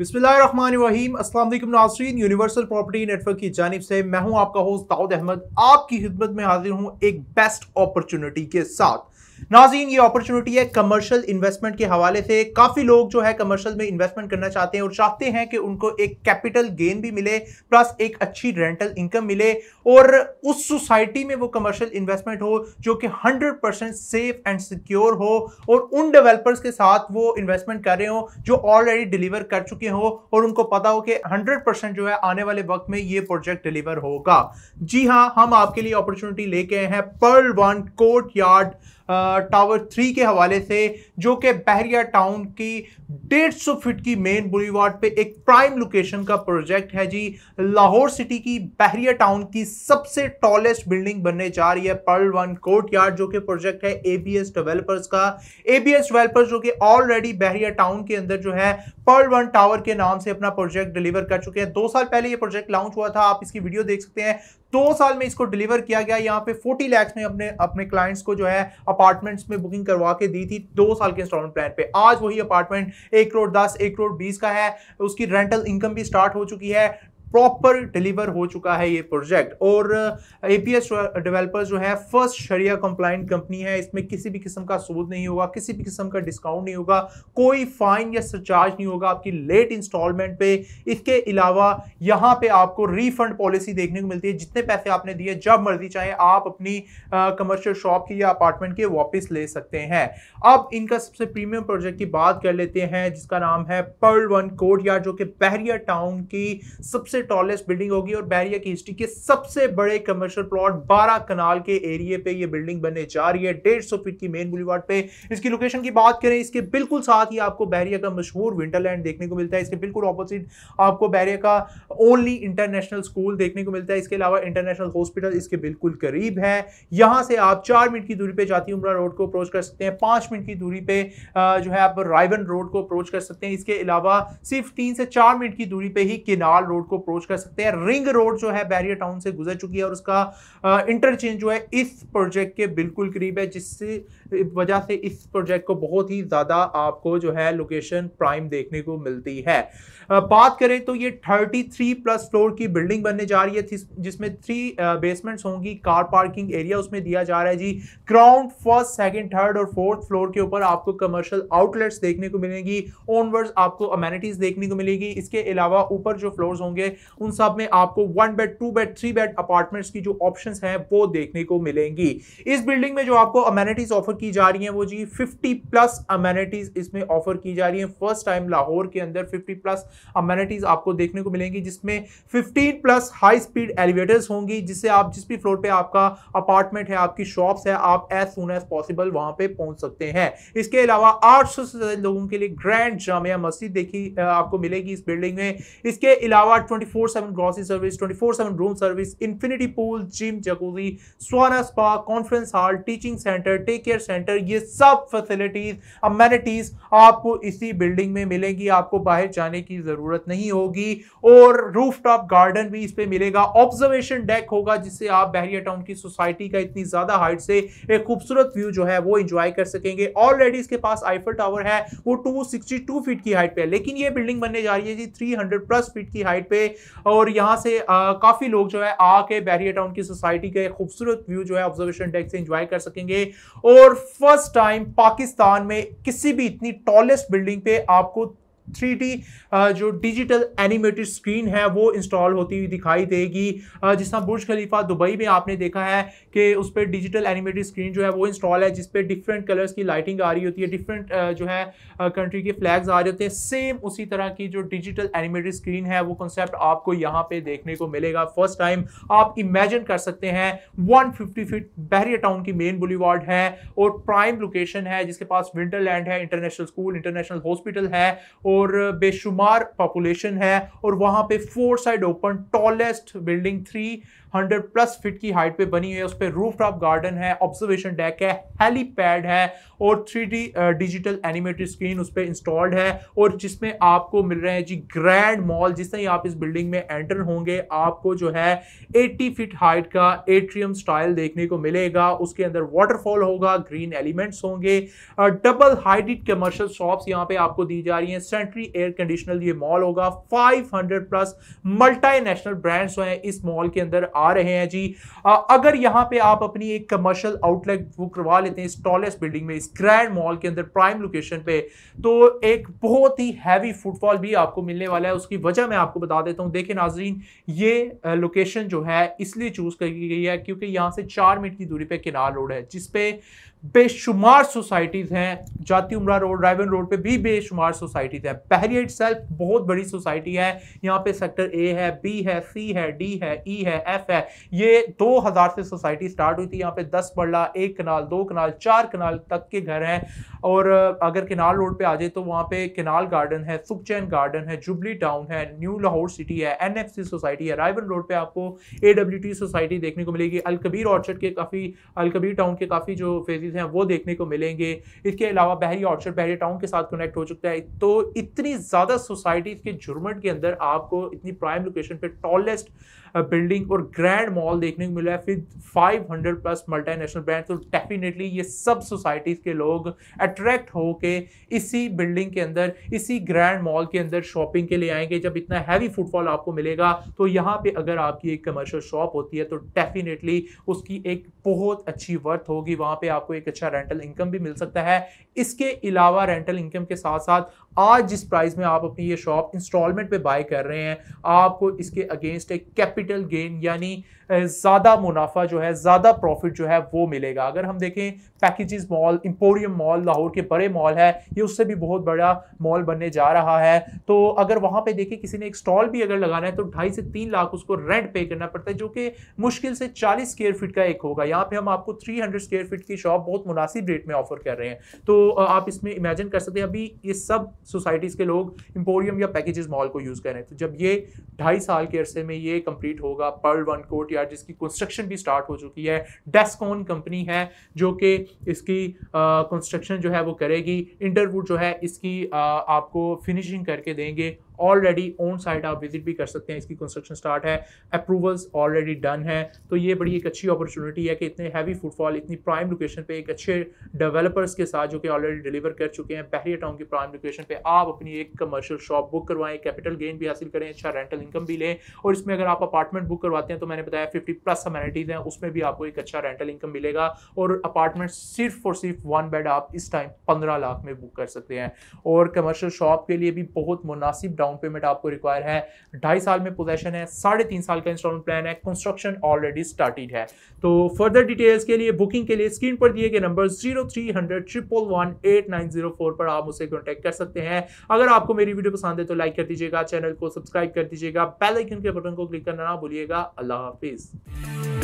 नाजरीन universal property network की जानब से मैं हूं आपका होस्ट दाऊद अहमद आपकी खिदमत में हाजिर हूं एक बेस्ट अपॉर्चुनिटी के साथ नाजीन ये अपॉर्चुनिटी है कमर्शियल इन्वेस्टमेंट के हवाले से काफ़ी लोग जो है कमर्शियल में इन्वेस्टमेंट करना चाहते हैं और चाहते हैं कि उनको एक कैपिटल गेन भी मिले प्लस एक अच्छी रेंटल इनकम मिले और उस सोसाइटी में वो कमर्शियल इन्वेस्टमेंट हो जो कि hundred percent safe and secure हो और उन डेवलपर्स के साथ वो इन्वेस्टमेंट कर रहे हो जो ऑलरेडी डिलीवर कर चुके हो और उनको पता हो कि हंड्रेड परसेंट जो है आने वाले वक्त में ये प्रोजेक्ट डिलीवर होगा जी हाँ हम आपके लिए अपॉर्चुनिटी लेके आए हैं Pearl One Courtyard Tower Three के हवाले से जो कि बहरिया टाउन की डेढ़ सौ फिट की मेन बुलीवार्ड पे एक प्राइम लोकेशन का प्रोजेक्ट है जी लाहौर सिटी की बहरिया टाउन की सबसे टॉलेस्ट बिल्डिंग बनने जा रही है पर्ल वन कोर्ट यार्ड जो कि प्रोजेक्ट है एबीएस डेवलपर्स का एबीएस डेवलपर्स जो कि ऑलरेडी बहरिया टाउन के अंदर जो है पर्ल वन टावर के नाम से अपना प्रोजेक्ट डिलीवर कर चुके हैं दो साल पहले ये प्रोजेक्ट लॉन्च हुआ था आप इसकी वीडियो देख सकते हैं दो साल में इसको डिलीवर किया गया यहाँ पे 40 लैक्स में अपने अपने क्लाइंट्स को जो है अपार्टमेंट्स में बुकिंग करवा के दी थी दो साल के इंस्टॉलमेंट प्लान पे आज वही अपार्टमेंट एक करोड़ दस एक करोड़ बीस का है उसकी रेंटल इनकम भी स्टार्ट हो चुकी है प्रॉपर डिलीवर हो चुका है ये प्रोजेक्ट और एपीएस uh, डेवलपर्स जो है फर्स्ट शरिया कंप्लाइंट कंपनी है इसमें किसी भी किस्म का सूद नहीं होगा किसी भी किस्म का डिस्काउंट नहीं होगा कोई फाइन या सरचार्ज नहीं होगा आपकी लेट इंस्टॉलमेंट पे इसके अलावा यहाँ पे आपको रिफंड पॉलिसी देखने को मिलती है जितने पैसे आपने दिए जब मर्जी चाहे आप अपनी कमर्शियल uh, शॉप की या अपार्टमेंट की वापिस ले सकते हैं अब इनका सबसे प्रीमियम प्रोजेक्ट की बात कर लेते हैं जिसका नाम है पर्ल वन कोर्ट जो कि बहरिया टाउन की सबसे सबसे टॉलेस्ट बिल्डिंग होगी और बैरिया की हिस्ट्री के सबसे बड़े कमर्शियल प्लॉट बारह कनाल के एरिया पे ये बिल्डिंग बनने जा रही है डेढ़ सौ फीट की मेन बुलीवार्ड पे इसकी लोकेशन की बात करें इसके बिल्कुल साथ ही आपको बैरिया का मशहूर विंटरलैंड देखने को मिलता है इसके बिल्कुल ऑपोजिट आपको बैरिया का ओनली इंटरनेशनल स्कूल देखने को मिलता है इसके अलावा इंटरनेशनल हॉस्पिटल इसके बिल्कुल करीब है यहाँ से आप चार मिनट की दूरी पर जाती उमरा रोड को अप्रोच कर सकते हैं पांच मिनट की दूरी पे जो है आप रायबन रोड को अप्रोच कर सकते हैं इसके अलावा सिर्फ तीन से चार मिनट की दूरी पे ही किनाल रोड को अप्रोच कर सकते हैं रिंग रोड जो है बैरियर टाउन से गुजर चुकी है और उसका इंटरचेंज जो है इस प्रोजेक्ट के बिल्कुल करीब है जिससे वजह से इस प्रोजेक्ट को बहुत ही ज़्यादा आपको जो है लोकेशन प्राइम देखने को मिलती है बात करें तो ये 33 प्लस फ्लोर की बिल्डिंग बनने जा रही है जिसमें थ्री बेसमेंट्स होंगी कार पार्किंग एरिया उसमें दिया जा रहा है जी ग्राउंड फर्स्ट सेकंड थर्ड और फोर्थ फ्लोर के ऊपर आपको कमर्शियल आउटलेट्स देखने को मिलेंगी ऑनवर्ड्स आपको अमेनिटीज देखने को मिलेगी इसके अलावा ऊपर जो फ्लोर्स होंगे उन सब में आपको one bed two bed three bed apartments की जो ऑप्शन है वो देखने को मिलेंगी इस बिल्डिंग में जो आपको अमेनिटीज ऑफर की जा रही है वो जी फिफ्टी प्लस अमेनिटीज इसमें ऑफर की जा रही है फर्स्ट टाइम लाहौर के अंदर फिफ्टी प्लस अमेनिटीज आपको देखने को मिलेंगी जिसमें fifteen plus high speed elevators होंगी जिससे आप जिस भी फ्लोर पे आपका अपार्टमेंट है आपकी शॉप्स है आप एज सुन एज पॉसिबल वहां पे पहुंच सकते हैं इसके अलावा 800 से ज्यादा लोगों के लिए ग्रैंड जामिया मस्जिद देखी आपको मिलेगी इस बिल्डिंग में इसके अलावा 24 7 grocery service 24 7 seven room service infinity pool gym jacuzzi sauna spa conference hall teaching centre take care centre ये सब फैसिलिटीज अमेनिटीज आपको इसी बिल्डिंग में मिलेंगी आपको बाहर जाने की जरूरत नहीं होगी और रूफ टॉप गार्डन भी इस पर मिलेगा ऑब्जर्वेशन डेक होगा जिससे आप बहरिया टाउन की सोसाइटी का इतनी ज्यादा हाइट से एक खूबसूरत व्यू जो है वो इंजॉय कर सकेंगे ऑलरेडी इसके पास आईफल टावर है वो 262 फीट की हाइट पे है लेकिन ये बिल्डिंग बनने जा रही है जी 300 प्लस फीट की हाइट पे और यहाँ से काफ़ी लोग जो है आके बैरियर टाउन की सोसाइटी के खूबसूरत व्यू जो है ऑब्जर्वेशन डेक से इंजॉय कर सकेंगे और फर्स्ट टाइम पाकिस्तान में किसी भी इतनी टॉलेस्ट बिल्डिंग पे आपको थ्री जो डिजिटल एनिमेटेड स्क्रीन है वो इंस्टॉल होती हुई दिखाई देगी जिस तरह बुर्ज खलीफा दुबई में आपने देखा है कि उस पर डिजिटल एनिमेटेड स्क्रीन जो है वो इंस्टॉल है जिसपे डिफरेंट कलर्स की लाइटिंग आ रही होती है डिफरेंट जो है कंट्री के फ्लैग्स आ रहे होते हैं सेम उसी तरह की जो डिजिटल एनिमेटेड स्क्रीन है वो कॉन्सेप्ट आपको यहाँ पे देखने को मिलेगा फर्स्ट टाइम आप इमेजिन कर सकते हैं वन फिफ्टी बहरिया टाउन की मेन बुलीवार्ड है और प्राइम लोकेशन है जिसके पास विंटरलैंड है इंटरनेशनल स्कूल इंटरनेशनल हॉस्पिटल है और और बेशुमार पॉपुलेशन है और वहाँ पे four side open tallest building three hundred plus feet की हाइट पे बनी हुई है उस पर रूफ टॉप गार्डन है ऑब्जर्वेशन डेक है हेलीपैड है और three D digital animated screen उस पर इंस्टॉल्ड है और जिसमें आपको मिल रहे हैं जी ग्रैंड मॉल जिससे आप इस बिल्डिंग में एंटर होंगे आपको जो है एट्टी फिट हाइट का एट्रियम स्टाइल देखने को मिलेगा उसके अंदर वाटरफॉल होगा ग्रीन एलिमेंट्स होंगे डबल हाइटेड कमर्शियल शॉप्स यहाँ पे आपको दी जा रही हैं सेंट्री एयर कंडीशनल ये मॉल होगा five plus multi national brands हैं इस मॉल के अंदर आ रहे हैं जी आ, अगर यहाँ पे आप अपनी एक कमर्शियल आउटलेट वो करवा लेते हैं इस टॉलेस्ट बिल्डिंग में इस ग्रैंड मॉल के अंदर प्राइम लोकेशन पे तो एक बहुत ही हैवी फुटफॉल भी आपको मिलने वाला है उसकी वजह मैं आपको बता देता हूँ देखिए नाजरीन ये लोकेशन जो है इसलिए चूज़ की गई है क्योंकि यहाँ से चार मिनट की दूरी पर किनार रोड है जिसपे बेशुमार सोसाइटीज़ हैं जाति उमरा रोड रायवन रोड पे भी बेशुमार सोसाइटीज़ हैं पहरी इट सेल्फ बहुत बड़ी सोसाइटी है यहाँ पे सेक्टर ए है बी है सी है डी है ई e है एफ है ये 2000 से सोसाइटी स्टार्ट हुई थी यहाँ पे 10 बड़ला एक कनाल दो कनाल चार कनाल तक के घर हैं और अगर किनाल रोड पर आ जाए तो वहाँ पे किनाल गार्डन है सुखचैन गार्डन है जुबली टाउन है न्यू लाहौर सिटी है एन सोसाइटी है रायबन रोड पर आपको ए सोसाइटी देखने को मिलेगी अलकबीर ऑर्चर्ड के काफ़ी अलकबीर टाउन के काफ़ी जो फेजिस चीज़ें हैं वो देखने को मिलेंगे इसके अलावा बहरी ऑर्चर बहरी टाउन के साथ कनेक्ट हो चुका है तो इतनी ज़्यादा सोसाइटीज़ के झुरमट के अंदर आपको इतनी प्राइम लोकेशन पे टॉलेस्ट बिल्डिंग और ग्रैंड मॉल देखने को मिला है फिर 500 प्लस मल्टीनेशनल ब्रांड तो डेफिनेटली ये सब सोसाइटीज़ के लोग अट्रैक्ट हो के इसी बिल्डिंग के अंदर इसी ग्रैंड मॉल के अंदर शॉपिंग के लिए आएंगे जब इतना हैवी फुटफॉल आपको मिलेगा तो यहाँ पे अगर आपकी एक कमर्शियल शॉप होती है तो डेफिनेटली उसकी एक बहुत अच्छी वर्थ होगी वहाँ पे आपको एक अच्छा रेंटल इनकम भी मिल सकता है इसके अलावा रेंटल इनकम के साथ साथ आज जिस प्राइस में आप अपनी ये शॉप इंस्टॉलमेंट पे बाय कर रहे हैं आपको इसके अगेंस्ट एक कैपिटल गेन यानी ज़्यादा मुनाफा जो है ज़्यादा प्रॉफिट जो है वो मिलेगा अगर हम देखें Packages Mall Emporium Mall Lahore के बड़े मॉल है ये उससे भी बहुत बड़ा मॉल बनने जा रहा है तो अगर वहाँ पे देखें किसी ने एक स्टॉल भी अगर लगाना है तो ढाई से तीन लाख उसको रेंट पे करना पड़ता है जो कि मुश्किल से चालीस स्केयर फीट का एक होगा यहाँ पर हम आपको थ्री हंड्रेड स्क्वेयर फीट की शॉप बहुत मुनासिब रेट में ऑफर कर रहे हैं तो आप इसमें इमेजिन कर सकते हैं अभी ये सब सोसाइटीज़ के लोग एम्पोरियम या पैकेजेस मॉल को यूज़ करें तो जब ये ढाई साल के अरसे में ये कंप्लीट होगा पर्ल वन कोट यार्ड जिसकी कंस्ट्रक्शन भी स्टार्ट हो चुकी है डेस्कॉन कंपनी है जो कि इसकी कंस्ट्रक्शन जो है वो करेगी इंटरवुड जो है इसकी आ, आपको फिनिशिंग करके देंगे ऑलरेडी ऑन साइट आप विजिट भी कर सकते हैं इसकी कंस्ट्रक्शन स्टार्ट है अप्रूवल्स ऑलरेडी डन है तो ये बड़ी एक अच्छी अपॉर्चुनिटी है कि इतने हैवी फुटफॉल इतनी प्राइम लोकेशन पे एक अच्छे डेवलपर्स के साथ जो कि ऑलरेडी डिलीवर कर चुके हैं पहले टाउन की प्राइम लोकेशन पे आप अपनी एक कमर्शियल शॉप बुक करवाएं कैपिटल गेन भी हासिल करें अच्छा रेंटल इनकम भी लें और इसमें अगर आप अपार्टमेंट बुक करवाते हैं तो मैंने बताया फिफ्टी प्लस अमेनिटीज़ हैं उसमें भी आपको एक अच्छा रेंटल इनकम मिलेगा और अपार्टमेंट सिर्फ और सिर्फ वन बेड आप इस टाइम पंद्रह लाख में बुक कर सकते हैं और कमर्शियल शॉप के लिए भी बहुत मुनासिब डाउन डाउन पेमेंट आपको रिक्वायर है ढाई साल में पोजेशन है साढ़े तीन साल का इंस्टॉलमेंट प्लान है कंस्ट्रक्शन ऑलरेडी स्टार्टेड है तो फर्दर डिटेल्स के लिए बुकिंग के लिए स्क्रीन पर दिए गए number zero three hundred triple one eight nine zero four पर आप उसे कॉन्टैक्ट कर सकते हैं अगर आपको मेरी वीडियो पसंद है तो लाइक कर दीजिएगा चैनल को सब्सक्राइब कर दीजिएगा बेल आइकन के बटन को क्लिक करना ना भूलिएगा अल्लाह हाफिज़